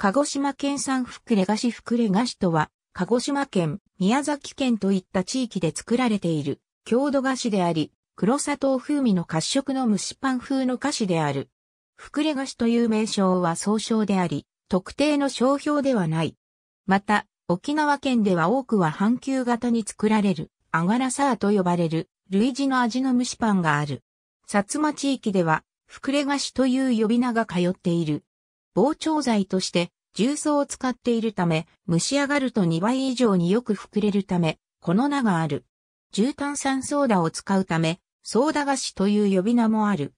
鹿児島県産福菓子ふ福れ菓子とは、鹿児島県、宮崎県といった地域で作られている、郷土菓子であり、黒砂糖風味の褐色の蒸しパン風の菓子である。福れ菓子という名称は総称であり、特定の商標ではない。また、沖縄県では多くは半球型に作られる、アガラサーと呼ばれる、類似の味の蒸しパンがある。薩摩地域では、福れ菓子という呼び名が通っている。膨張剤として重曹を使っているため、蒸し上がると2倍以上によく膨れるため、この名がある。重炭酸ソーダを使うため、ソーダ菓子という呼び名もある。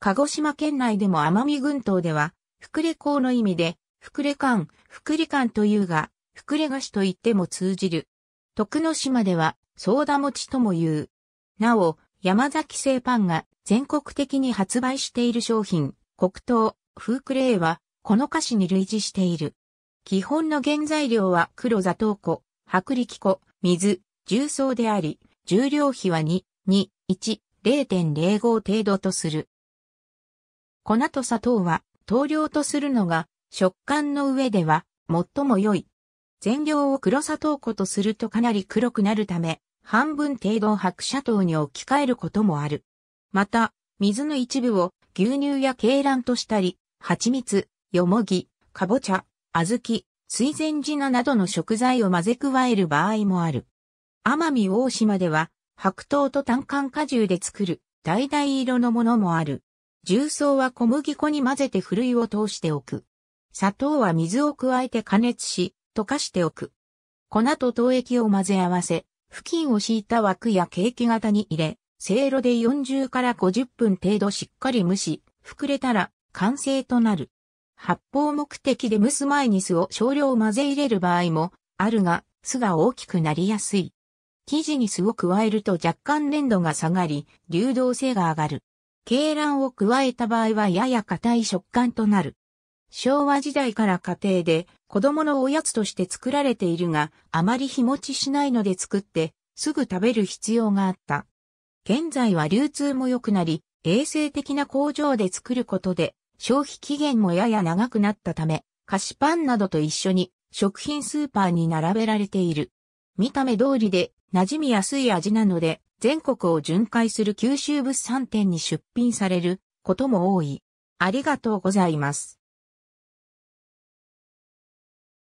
鹿児島県内でも奄美群島では、膨れ香の意味で、膨れ感、膨れ感というが、膨れ菓子と言っても通じる。徳之島では、ソーダ餅とも言う。なお、山崎製パンが全国的に発売している商品、黒糖、フークレーは、この歌詞に類似している。基本の原材料は黒砂糖粉、薄力粉、水、重曹であり、重量比は2、2、1、0.05程度とする。粉と砂糖は等量とするのが食感の上では最も良い。全量を黒砂糖粉とするとかなり黒くなるため、半分程度を白砂糖に置き換えることもある。また、水の一部を牛乳や鶏卵としたり、蜂蜜、よもぎ、かぼちゃ、ずき、水前寺菜などの食材を混ぜ加える場合もある。奄美大島では、白桃と炭管果汁で作る、橙色のものもある。重曹は小麦粉に混ぜてふるいを通しておく。砂糖は水を加えて加熱し、溶かしておく。粉と糖液を混ぜ合わせ、布巾を敷いた枠やケーキ型に入れ、せいろで40から50分程度しっかり蒸し、膨れたら完成となる。発泡目的で蒸す前に酢を少量混ぜ入れる場合もあるが、酢が大きくなりやすい。生地に酢を加えると若干粘度が下がり、流動性が上がる。鶏卵を加えた場合はやや硬い食感となる。昭和時代から家庭で子供のおやつとして作られているが、あまり日持ちしないので作って、すぐ食べる必要があった。現在は流通も良くなり、衛生的な工場で作ることで消費期限もやや長くなったため、菓子パンなどと一緒に食品スーパーに並べられている。見た目通りで馴染みやすい味なので、全国を巡回する九州物産展に出品されることも多い。ありがとうございます。